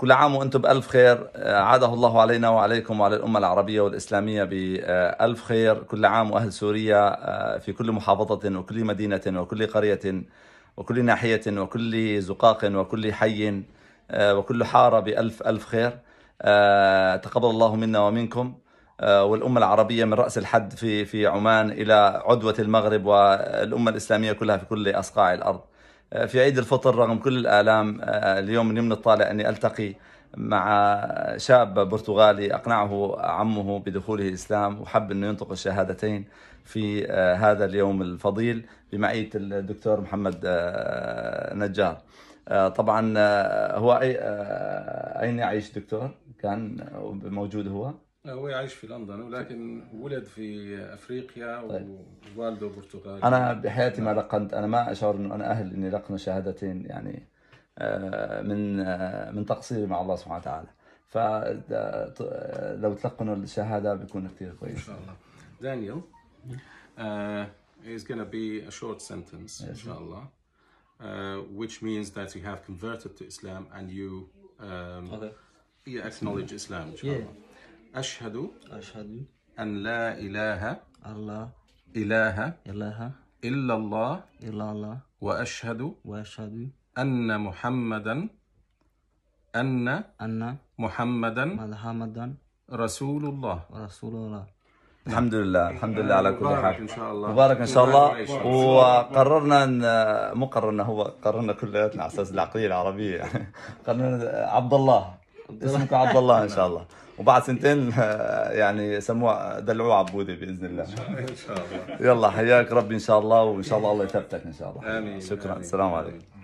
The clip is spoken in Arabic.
كل عام وانتم بألف خير آه، عاده الله علينا وعليكم وعلى الأمة العربية والإسلامية بألف خير كل عام وأهل سوريا آه، في كل محافظة وكل مدينة وكل قرية وكل ناحية وكل زقاق وكل حي آه، وكل حارة بألف ألف خير تقبل الله منا ومنكم والأمة العربية من رأس الحد في في عمان إلى عدوة المغرب والأمة الإسلامية كلها في كل أصقاع الأرض آه، في عيد الفطر رغم كل الآلام آه، آه، اليوم نمنا الطالع أني ألتقي مع شاب برتغالي أقنعه عمه بدخوله الإسلام وحب أنه ينطق الشهادتين في هذا اليوم الفضيل بمعية الدكتور محمد نجار طبعا هو أين يعيش دكتور كان موجود هو؟ آه، هو يعيش في لندن ولكن ولد في افريقيا طيب. ووالده برتغالي انا بحياتي ما لقنت انا ما اشعر انه انا اهل اني لقن شهادتين يعني آه، من آه، من تقصيري مع الله سبحانه وتعالى فلو تلقنوا الشهاده بيكون كثير كويس ان شاء الله دانيال is going to be a short sentence شاء الله uh, which means that you have converted to Islam and you um, okay. you acknowledge Islam inshallah yeah. أشهد أشهد أن لا إله الله إله إله إلا الله إلا الله وأشهد وأشهد أن محمدا أن أن محمدا محمدا رسول الله رسول الله الحمد لله الحمد لله على كل حال مبارك ان شاء الله مبارك ان شاء الله وقررنا ان مو قررنا هو قررنا كلياتنا على اساس العقليه العربيه قررنا عبد الله اسمك عبد الله ان شاء الله وبعد سنتين يعني سموه دلعوه عبودي باذن الله ان شاء الله يلا حياك ربي ان شاء الله وان شاء الله الله يثبتك ان شاء الله امين شكرا السلام عليكم